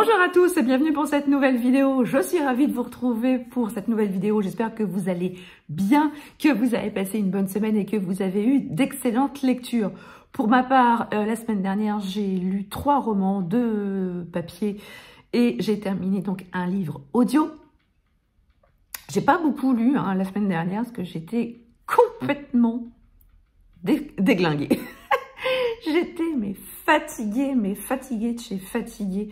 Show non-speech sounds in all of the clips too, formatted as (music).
Bonjour à tous et bienvenue pour cette nouvelle vidéo. Je suis ravie de vous retrouver pour cette nouvelle vidéo. J'espère que vous allez bien, que vous avez passé une bonne semaine et que vous avez eu d'excellentes lectures. Pour ma part, euh, la semaine dernière, j'ai lu trois romans, deux papiers et j'ai terminé donc un livre audio. J'ai pas beaucoup lu hein, la semaine dernière parce que j'étais complètement déglinguée. (laughs) j'étais mais fatiguée, mais fatiguée de chez fatiguée.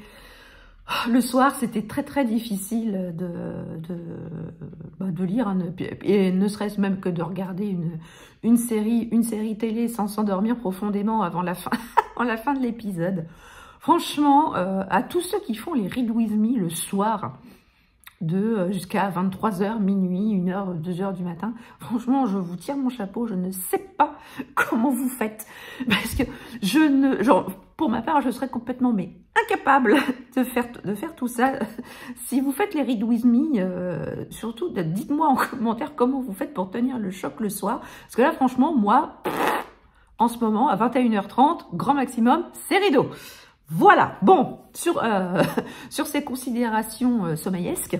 (gasps) Le soir, c'était très très difficile de, de, bah, lire, hein, et ne serait-ce même que de regarder une, une, série, une série télé sans s'endormir profondément avant la fin, (laughs) avant la fin de l'épisode. Franchement, euh, à tous ceux qui font les Read With Me le soir, de euh, jusqu'à 23h, minuit, 1h, 2h du matin. Franchement, je vous tire mon chapeau, je ne sais pas (laughs) comment vous faites. Parce que je ne... Pour ma part, je serais complètement mais incapable (laughs) de faire, de faire tout ça. (laughs) Si vous faites les Read With Me, euh, surtout, dites-moi en (laughs) commentaire comment vous faites pour tenir le choc le soir. Parce que là, franchement, moi, en ce moment, à 21h30, grand maximum, c'est rideau. Voilà, bon, sur, euh, sur ces considérations euh, sommeillesques,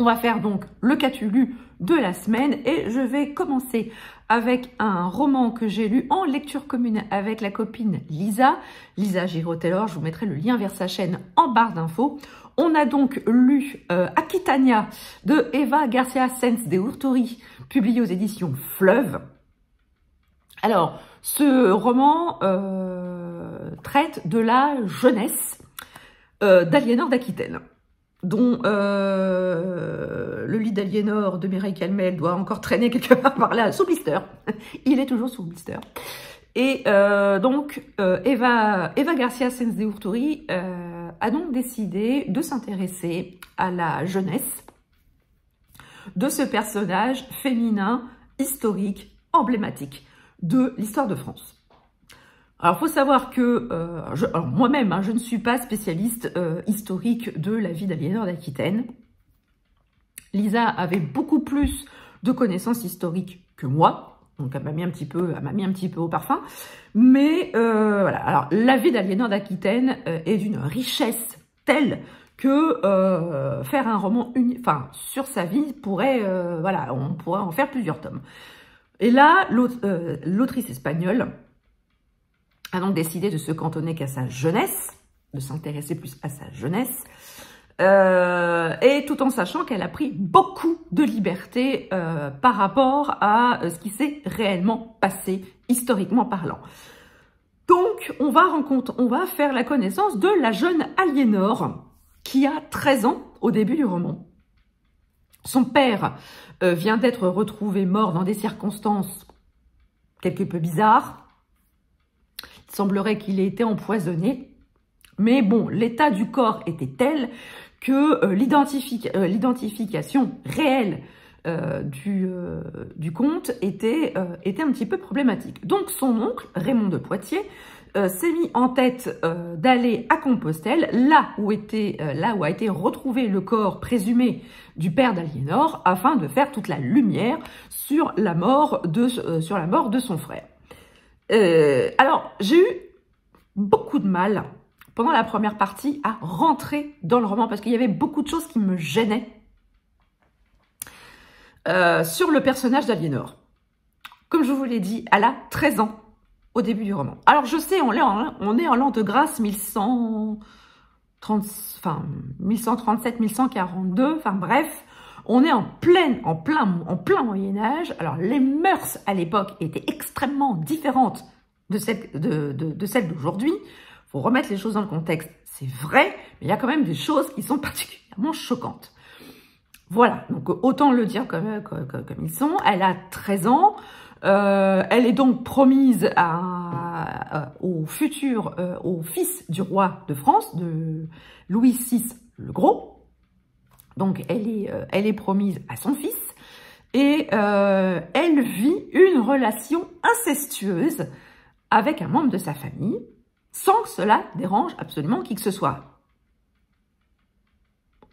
on va faire donc le Catulu de la semaine et je vais commencer avec un roman que j'ai lu en lecture commune avec la copine Lisa, Lisa giraud je vous mettrai le lien vers sa chaîne en barre d'infos. On a donc lu euh, Aquitania de Eva Garcia Sens de Urturi, publié aux éditions Fleuve. Alors, ce roman euh, traite de la jeunesse euh, d'Aliénor d'Aquitaine dont euh, le lit d'Aliénor de Mireille Calmel doit encore traîner quelque part par là, sous blister. (laughs) Il est toujours sous blister. Et euh, donc, euh, Eva, Garcia Sens de Urturi a donc décidé de s'intéresser à la jeunesse de ce personnage féminin, historique, emblématique de l'histoire de France. Alors, faut savoir que euh, moi-même, hein, je ne suis pas spécialiste euh, historique de la vie d'aliénor d'Aquitaine. Lisa avait beaucoup plus de connaissances historiques que moi, donc elle m'a mis un petit peu, elle m'a mis un petit peu au parfum. Mais euh, voilà. Alors, la vie d'aliénor d'Aquitaine est d'une richesse telle que faire un roman enfin, sur sa vie pourrait, voilà, on pourrait en faire plusieurs tomes. Et là, l'autrice espagnole a donc décidé de se cantonner qu'à sa jeunesse, de s'intéresser plus à sa jeunesse, euh, et tout en sachant qu'elle a pris beaucoup de liberté euh, par rapport à euh, ce qui s'est réellement passé, historiquement parlant. Donc, on va, rencontre, on va faire la connaissance de la jeune Aliénor, qui a 13 ans au début du roman. Son père vient d'être retrouvé mort dans des circonstances quelque peu bizarres, semblerait qu'il ait été empoisonné. Mais bon, l'état du corps était tel que euh, euh, l'identification réelle euh, du, du comte était, était un petit peu problématique. Donc son oncle, Raymond de Poitiers, s'est mis en tête d'aller à Compostelle, là où, était, là où a été retrouvé le corps présumé du père d'Aliénor, afin de faire toute la lumière sur la mort de, sur la mort de son frère. Euh, alors, j'ai eu beaucoup de mal pendant la première partie à rentrer dans le roman parce qu'il y avait beaucoup de choses qui me gênaient euh, sur le personnage d'Aliénor. Comme je vous l'ai dit, elle a 13 ans au début du roman. Alors je sais, on est en, on l'an de grâce enfin 1137, 1142, enfin bref. On est en plein, en plein, en plein Moyen Âge. Alors les mœurs à l'époque étaient extrêmement différentes de celles de, d'aujourd'hui. Faut remettre les choses dans le contexte. C'est vrai, mais il y a quand même des choses qui sont (laughs) particulièrement choquantes. Voilà, donc autant le dire comme, euh, ils sont. Elle a 13 ans. Euh, elle est donc promise au futur, euh, au fils du roi de France, de Louis VI le Gros. Donc, elle est, euh, elle est promise à son fils et euh, elle vit une relation incestueuse avec un membre de sa famille sans que cela dérange absolument qui que ce soit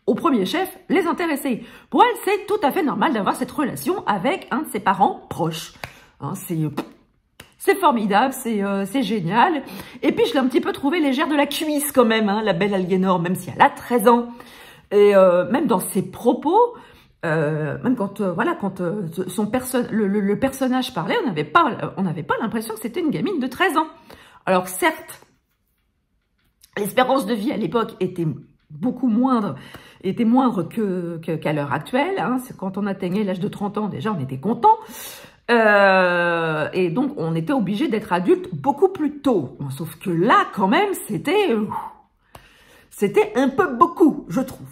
au premier chef, les intéressés. Pour elle, c'est tout à fait normal d'avoir cette relation avec un de ses parents proches. Hein, euh, c'est formidable, c'est génial. Et puis, je l'ai un petit peu trouvée légère de la cuisse quand même, hein, la belle Aliénor, même si elle a 13 ans. Et euh, même dans ses propos, euh, même quand euh, voilà quand euh, son personne le, personnage parlait, on n'avait pas on n'avait pas l'impression que c'était une gamine de 13 ans. Alors certes, l'espérance de vie à l'époque était beaucoup moindre, était moindre que qu'à l'heure actuelle. Hein. quand on atteignait l'âge de 30 ans, déjà on était content. et donc on était obligé d'être adulte beaucoup plus tôt. Sauf que là, quand même, c'était c'était un peu beaucoup, je trouve.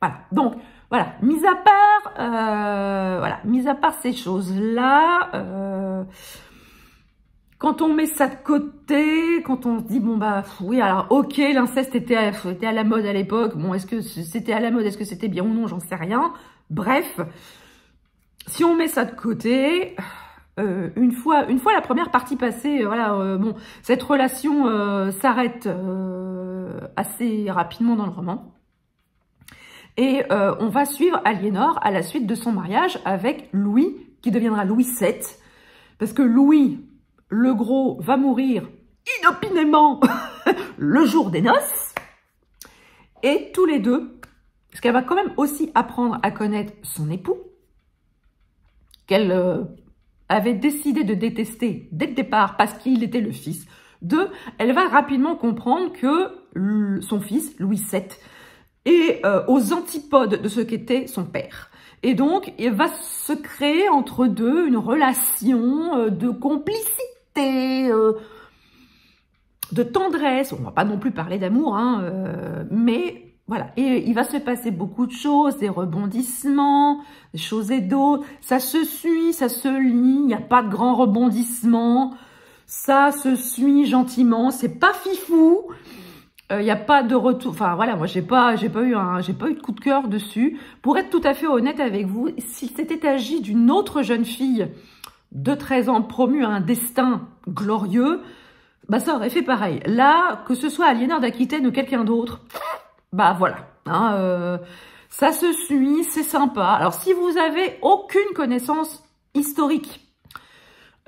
Voilà. Donc, voilà. Mis à part, euh, voilà, mis à part ces choses-là, euh, quand on met ça de côté, quand on se dit, bon, bah, oui, alors, ok, l'inceste était, était, à la mode à l'époque. Bon, est-ce que c'était à la mode Est-ce que c'était bien ou non J'en sais rien. Bref, si on met ça de côté, euh, une fois une fois la première partie passée, euh, voilà, euh, bon, cette relation s'arrête assez rapidement dans le roman. Et on va suivre Aliénor à la suite de son mariage avec Louis, qui deviendra Louis VII, parce que Louis, le gros, va mourir inopinément (laughs) le jour des noces, et tous les deux, parce qu'elle va quand même aussi apprendre à connaître son époux, qu'elle avait décidé de détester dès le départ parce qu'il était le fils de, elle va rapidement comprendre que son fils, Louis VII, est euh, aux antipodes de ce qu'était son père. Et donc, il va se créer entre deux une relation euh, de complicité, euh, de tendresse. On va pas non plus parler d'amour, hein, mais voilà, et euh, il va se passer beaucoup de choses, des rebondissements, des choses et d'autres. Ça se suit, ça se lit, il n'y a pas de grand rebondissement Ça se suit gentiment, c'est pas fifou. Euh, il n'y a pas de retour. Enfin voilà, moi j'ai pas, j'ai pas eu un, j'ai pas eu de coup de cœur dessus. Pour être tout à fait honnête avec vous, s'il s'était agi d'une autre jeune fille de 13 ans promue à un destin glorieux, bah ça aurait fait pareil. Là, que ce soit Aliénor d'Aquitaine ou quelqu'un d'autre, bah voilà. Hein, euh, ça se suit, c'est sympa. Alors, si vous avez aucune connaissance historique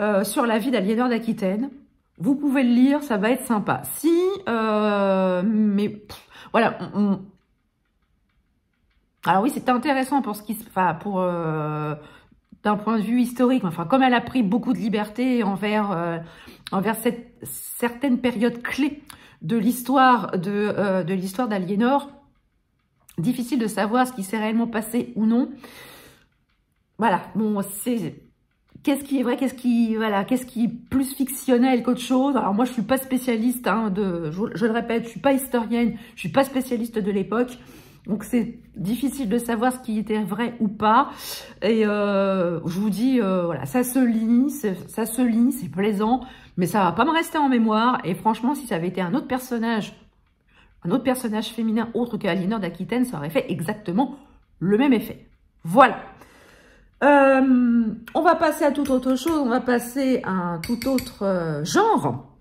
euh, sur la vie d'Aliénor d'Aquitaine, vous pouvez le lire, ça va être sympa. Si, euh, mais voilà. Alors oui, c'est intéressant pour ce qui, enfin pour d'un point de vue historique. Enfin, comme elle a pris beaucoup de liberté envers envers cette, certaines périodes clés de l'histoire de, euh, de l'histoire d'Aliénor. Difficile de savoir ce qui s'est réellement passé ou non. Voilà, bon, c'est qu'est-ce qui est vrai, qu'est-ce qui voilà, qu'est-ce qui est plus fictionnel qu'autre chose. Alors moi, je suis pas spécialiste hein, de, je, le répète, je ne suis pas historienne, je ne suis pas spécialiste de l'époque, donc c'est difficile de savoir ce qui était vrai ou pas. Et euh, je vous dis, euh, voilà, ça se lit, ça se lit, c'est plaisant. Mais ça va pas me rester en mémoire. Et franchement, si ça avait été un autre personnage, un autre personnage féminin autre que Aliénor d'Aquitaine, ça aurait fait exactement le même effet. Voilà. Euh, on va passer à toute autre chose. On va passer à un tout autre euh, genre.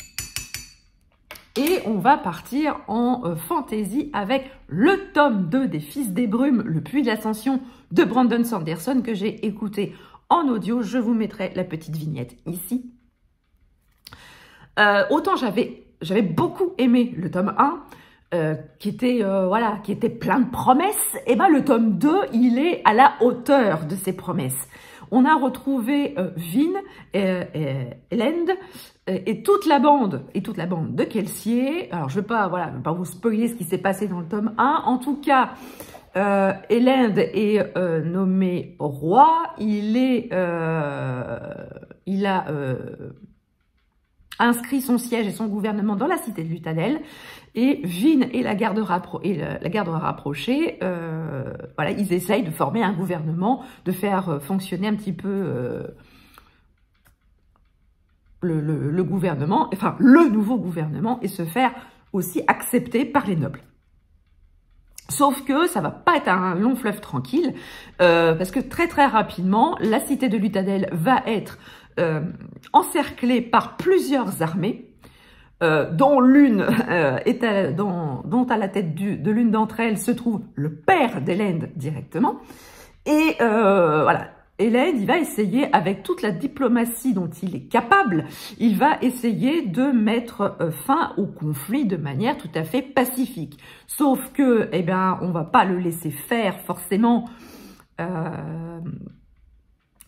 Et on va partir en euh, fantaisie avec le tome 2 des Fils des Brumes, le puits de l'ascension de Brandon Sanderson que j'ai écouté en audio. Je vous mettrai la petite vignette ici euh, autant j'avais j'avais beaucoup aimé le tome 1, euh, qui était euh, voilà, qui était plein de promesses. Et ben le tome 2, il est à la hauteur de ses promesses. On a retrouvé euh, Vin, Land et toute la bande et toute la bande de Kelsier. Alors je ne vais pas voilà, pas vous spoiler ce qui s'est passé dans le tome 1. En tout cas, euh, Elend est nommé roi. Il est, euh, il a inscrit son siège et son gouvernement dans la cité de Lutadel et Vin et la garde, rapprochée, euh, voilà, ils essayent de former un gouvernement, de faire euh, fonctionner un petit peu euh, le, gouvernement, enfin le nouveau gouvernement, et se faire aussi accepter par les nobles. Sauf que ça va pas être un long fleuve tranquille, parce que très très rapidement, la cité de Lutadel va être euh, encerclé par plusieurs armées, euh, dont l'une (laughs) euh, est à, dont, à la tête de l'une d'entre elles se trouve le père d'Hélène directement. Et voilà, Hélène, il va essayer, avec toute la diplomatie dont il est capable, il va essayer de mettre fin au conflit de manière tout à fait pacifique. Sauf que, eh bien, on va pas le laisser faire forcément.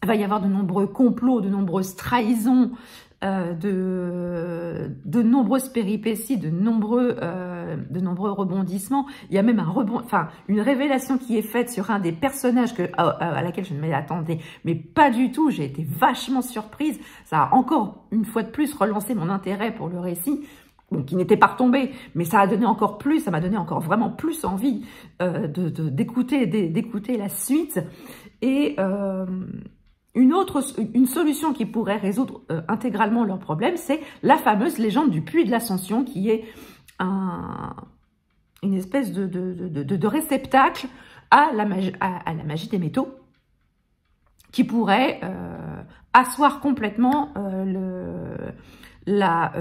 Il va y avoir de nombreux complots, de nombreuses trahisons, euh, de, de nombreuses péripéties, de nombreux, euh, de nombreux rebondissements. Il y a même un rebond, enfin une révélation qui est faite sur un des personnages que, à, laquelle je ne m'attendais mais pas du tout. J'ai été vachement surprise. Ça a encore une fois de plus relancé mon intérêt pour le récit. donc qui n'était pas retombé, mais ça a donné encore plus, ça m'a donné encore vraiment plus envie euh, d'écouter d'écouter la suite. Et, euh, une autre une solution qui pourrait résoudre euh, intégralement leur problème, c'est la fameuse légende du puits de l'ascension, qui est une espèce de, réceptacle à la, magie, des métaux, qui pourrait euh, asseoir complètement euh, la,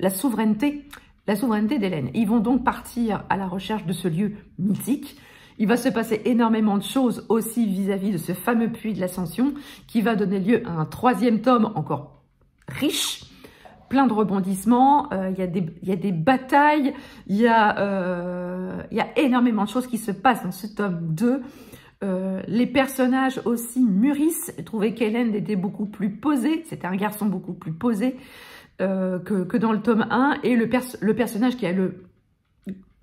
la souveraineté la souveraineté d'Hélène. Ils vont donc partir à la recherche de ce lieu mythique il va se passer énormément de choses aussi vis-à-vis de ce fameux puits de l'ascension qui va donner lieu à un troisième tome encore riche, plein de rebondissements, euh, il y, a des batailles, euh, il y, a énormément de choses qui se passent dans ce tome 2. Euh, les personnages aussi mûrissent. Trouver qu'Ellen qu'Hélène était beaucoup plus posée, c'était un garçon beaucoup plus posé que, dans le tome 1. Et le personnage qui a le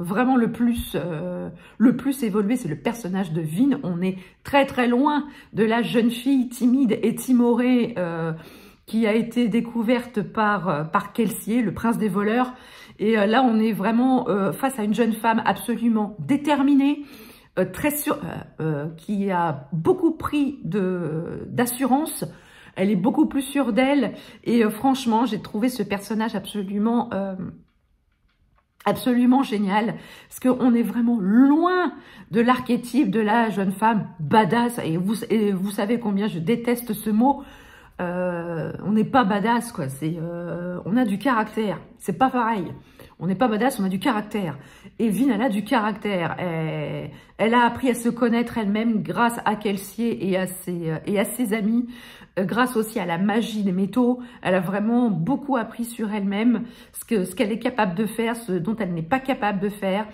vraiment le plus, euh, le plus évolué, c'est le personnage de Vin. On est très très loin de la jeune fille timide et timorée euh, qui a été découverte par, euh, par Kelsier, le prince des voleurs. Et là, on est vraiment face à une jeune femme absolument déterminée, très qui a beaucoup pris d'assurance, elle est beaucoup plus sûre d'elle. Et franchement, j'ai trouvé ce personnage absolument absolument génial, parce qu'on est vraiment loin de l'archétype de la jeune femme badass, et vous, vous savez combien je déteste ce mot, euh, on n'est pas badass, quoi. C'est, euh, on a du caractère, c'est pas pareil. On n'est pas badass, on a du caractère. Et Vin, elle a du caractère. Elle, a appris à se connaître elle-même grâce à Kelsier et à ses, euh, et à ses amis, euh, grâce aussi à la magie des métaux. Elle a vraiment beaucoup appris sur elle-même, ce qu'elle est capable de faire, ce dont elle n'est pas capable de faire.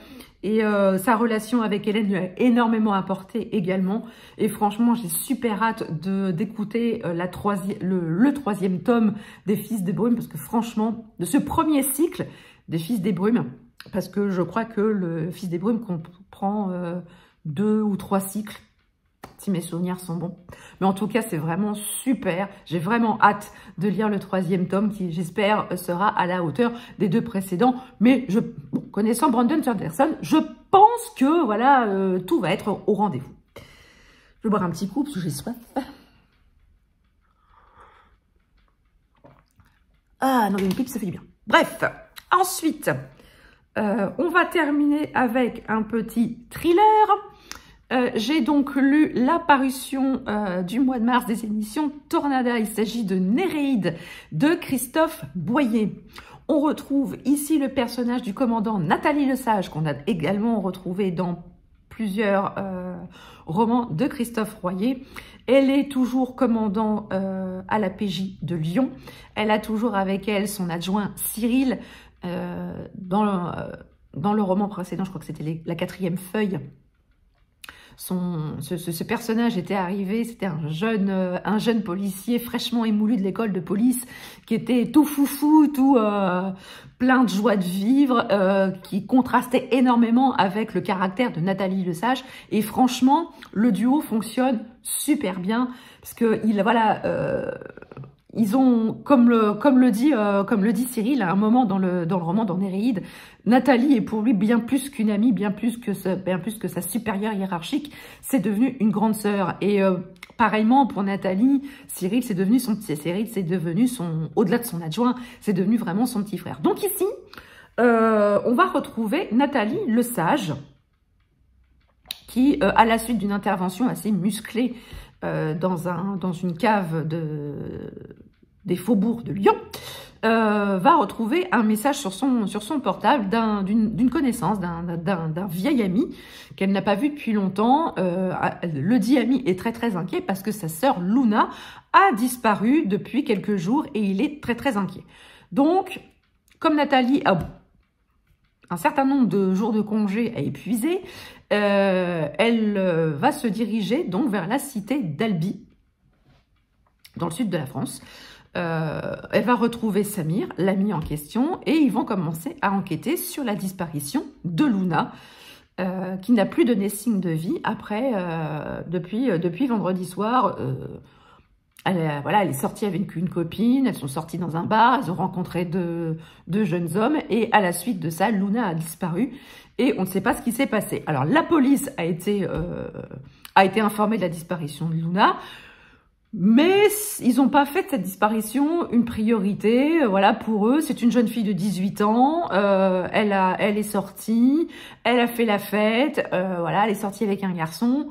Et euh, sa relation avec Hélène lui a énormément apporté également. Et franchement, j'ai super hâte de d'écouter le, troisième tome des Fils de Brumes parce que franchement, de ce premier cycle, des fils des brumes, parce que je crois que le fils des brumes comprend euh, deux ou trois cycles, si mes souvenirs sont bons. Mais en tout cas, c'est vraiment super. J'ai vraiment hâte de lire le troisième tome qui, j'espère, sera à la hauteur des deux précédents. Mais je, connaissant Brandon Sanderson, je pense que voilà, euh, tout va être au rendez-vous. Je vais boire un petit coup parce que j'ai soif. Ah non, une pipe, ça fait du bien. Bref, Ensuite, euh, on va terminer avec un petit thriller. Euh, j'ai donc lu l'apparition euh, du mois de mars des émissions Tornada. Il s'agit de Néréide de Christophe Boyer. On retrouve ici le personnage du commandant Nathalie Lesage qu'on a également retrouvé dans plusieurs romans de Christophe Royer. Elle est toujours commandant à la PJ de Lyon. Elle a toujours avec elle son adjoint Cyril, euh, dans, le, euh, dans, le, roman précédent, je crois que c'était la quatrième feuille, son, ce, personnage était arrivé, c'était un jeune, euh, un jeune policier fraîchement émoulu de l'école de police, qui était tout foufou, tout plein de joie de vivre, qui contrastait énormément avec le caractère de Nathalie Lesage. Et franchement, le duo fonctionne super bien, parce que il, voilà, ils ont, comme le, comme le, dit, euh, comme le dit Cyril, à un moment dans le, dans le roman, dans Néréide, Nathalie est pour lui bien plus qu'une amie, bien plus que, sa, plus que sa supérieure hiérarchique, c'est devenu une grande sœur. Et euh, pareillement, pour Nathalie, Cyril, c'est devenu son petit, c'est devenu son, au-delà de son adjoint, c'est devenu vraiment son petit frère. Donc ici, euh, on va retrouver Nathalie le sage, qui, à la suite d'une intervention assez musclée, dans, un, dans une cave de, des faubourgs de Lyon, euh, va retrouver un message sur son, sur son portable d'une connaissance, d'un vieil ami qu'elle n'a pas vu depuis longtemps. Euh, le dit ami est très très inquiet parce que sa sœur Luna a disparu depuis quelques jours et il est très très inquiet. Donc, comme Nathalie a un certain nombre de jours de congé à épuiser, euh, elle va se diriger donc vers la cité d'Albi, dans le sud de la France, euh, elle va retrouver Samir, l'ami en question, et ils vont commencer à enquêter sur la disparition de Luna, euh, qui n'a plus donné signe de vie après, euh, depuis, depuis vendredi soir. elle, voilà, elle est sortie avec une copine, elles sont sorties dans un bar, elles ont rencontré deux, deux jeunes hommes, et à la suite de ça, Luna a disparu, et on ne sait pas ce qui s'est passé. Alors la police a été, a été informée de la disparition de Luna, mais ils n'ont pas fait de cette disparition une priorité. Euh, voilà, pour eux, c'est une jeune fille de 18 ans. Euh, elle, a, elle est sortie, elle a fait la fête. Euh, voilà, elle est sortie avec un garçon.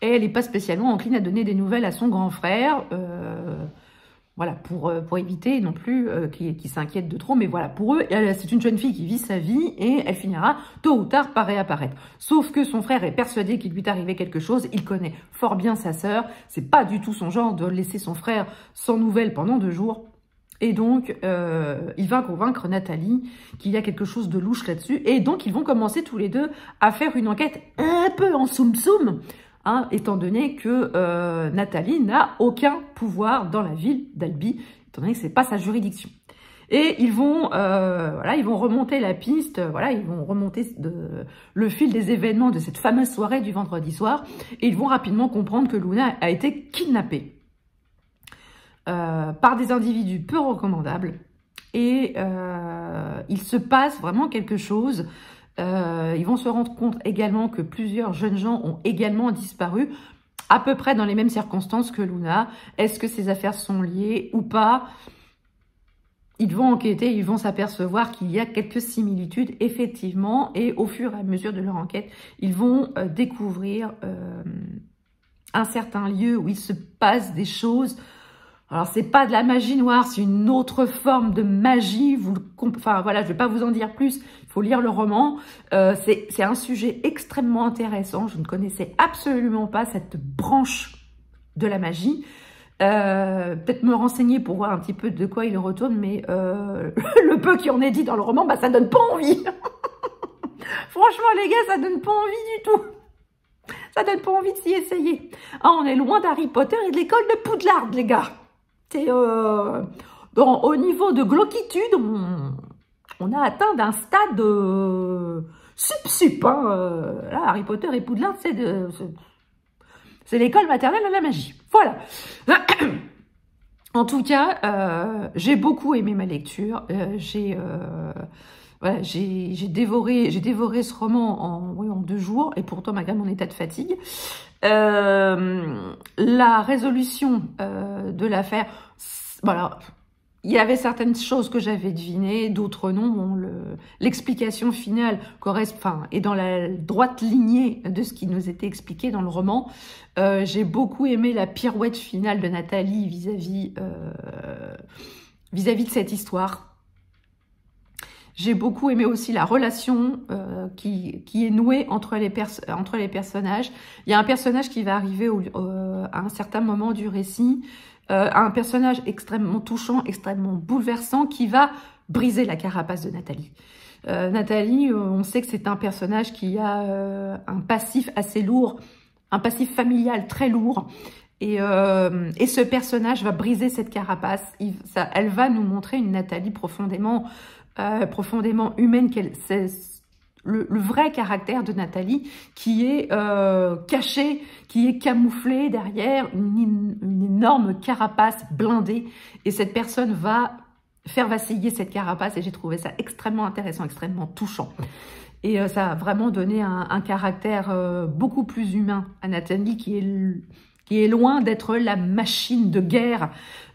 Et elle n'est pas spécialement encline à donner des nouvelles à son grand frère. Euh, voilà, pour, euh, pour éviter non plus euh, qu'ils s'inquiètent de trop, mais voilà, pour eux, c'est une jeune fille qui vit sa vie et elle finira tôt ou tard par réapparaître. Sauf que son frère est persuadé qu'il lui est arrivé quelque chose, il connaît fort bien sa sœur, c'est pas du tout son genre de laisser son frère sans nouvelles pendant deux jours. Et donc, euh, il va convaincre Nathalie qu'il y a quelque chose de louche là-dessus. Et donc, ils vont commencer tous les deux à faire une enquête un peu en soum-soum Hein, étant donné que euh, Nathalie n'a aucun pouvoir dans la ville d'Albi, étant donné que n'est pas sa juridiction. Et ils vont, euh, voilà, ils vont remonter la piste, euh, voilà, ils vont remonter le fil des événements de cette fameuse soirée du vendredi soir, et ils vont rapidement comprendre que Luna a été kidnappée par des individus peu recommandables, et il se passe vraiment quelque chose euh, ils vont se rendre compte également que plusieurs jeunes gens ont également disparu, à peu près dans les mêmes circonstances que Luna. Est-ce que ces affaires sont liées ou pas Ils vont enquêter, ils vont s'apercevoir qu'il y a quelques similitudes, effectivement, et au fur et à mesure de leur enquête, ils vont euh, découvrir euh, un certain lieu où il se passe des choses alors, c'est pas de la magie noire, c'est une autre forme de magie. Vous enfin, voilà, je vais pas vous en dire plus. Il faut lire le roman. Euh, c'est un sujet extrêmement intéressant. Je ne connaissais absolument pas cette branche de la magie. Euh, peut-être me renseigner pour voir un petit peu de quoi il retourne, mais euh, (laughs) le peu qui en est dit dans le roman, bah, ça donne pas envie. (laughs) Franchement, les gars, ça donne pas envie du tout. Ça donne pas envie de s'y essayer. Ah, on est loin d'Harry Potter et de l'école de Poudlard, les gars. Euh, au niveau de gloquitude, on, a atteint d'un stade euh, sup hein, euh, Harry Potter et Poudlard, c'est de... C'est l'école maternelle de la magie. Voilà. (clears throat) En tout cas, j'ai beaucoup aimé ma lecture. j'ai dévoré, ce roman en, en deux jours, et pourtant malgré mon état de fatigue. Euh, la résolution euh, de l'affaire, voilà, il y avait certaines choses que j'avais devinées, d'autres non. L'explication finale correspond, est dans la droite lignée de ce qui nous était expliqué dans le roman. Euh, j'ai beaucoup aimé la pirouette finale de Nathalie vis-à-vis -vis, à vis -vis de cette histoire. J'ai beaucoup aimé aussi la relation euh, qui, qui, est nouée entre les, entre les personnages. Il y a un personnage qui va arriver au, euh, à un certain moment du récit, euh, un personnage extrêmement touchant, extrêmement bouleversant, qui va briser la carapace de Nathalie. Nathalie, on sait que c'est un personnage qui a un passif assez lourd, un passif familial très lourd, et, euh, et, ce personnage va briser cette carapace. ça, elle va nous montrer une Nathalie profondément, euh, profondément humaine. C'est le, le, vrai caractère de Nathalie qui est euh, caché, qui est camouflé derrière une, une énorme carapace blindée. Et cette personne va faire vaciller cette carapace. Et j'ai trouvé ça extrêmement intéressant, extrêmement touchant. Et euh, ça a vraiment donné un, un caractère euh, beaucoup plus humain à Nathalie qui est qui est loin d'être la machine de guerre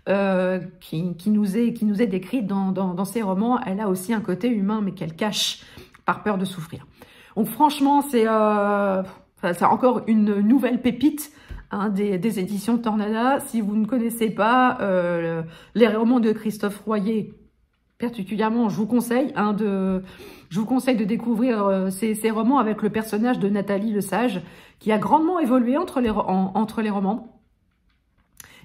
euh, qui, qui, nous est, qui nous est décrite dans, dans, dans, ses romans. Elle a aussi un côté humain, mais qu'elle cache par peur de souffrir. Donc franchement, c'est euh, encore une nouvelle pépite Hein, des, des, éditions Tornada. Si vous ne connaissez pas euh, les romans de Christophe Royer, particulièrement, je vous conseille hein, de, je vous conseille de découvrir euh, ces, romans avec le personnage de Nathalie Le Sage, qui a grandement évolué entre les, entre les romans.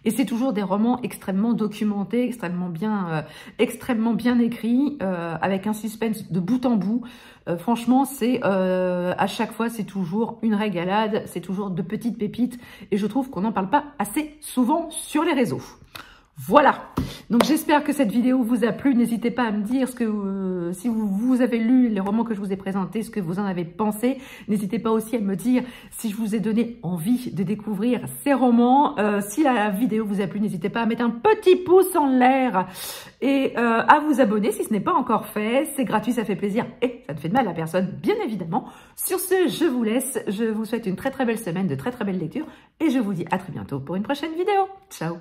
Et c'est toujours des romans extrêmement documentés, extrêmement bien, euh, extrêmement bien écrits, euh, avec un suspense de bout en bout. franchement, c'est à chaque fois, c'est toujours une régalade, c'est toujours de petites pépites, et je trouve qu'on n'en parle pas assez souvent sur les réseaux. Voilà. Donc j'espère que cette vidéo vous a plu. N'hésitez pas à me dire ce que euh, si vous, avez lu les romans que je vous ai présentés, ce que vous en avez pensé. N'hésitez pas aussi à me dire si je vous ai donné envie de découvrir ces romans. Euh, si la vidéo vous a plu, n'hésitez pas à mettre un petit pouce en l'air et euh, à vous abonner si ce n'est pas encore fait. C'est gratuit, ça fait plaisir et ça ne fait de mal à personne, bien évidemment. Sur ce, je vous laisse. Je vous souhaite une très très belle semaine, de très très belles lectures et je vous dis à très bientôt pour une prochaine vidéo. Ciao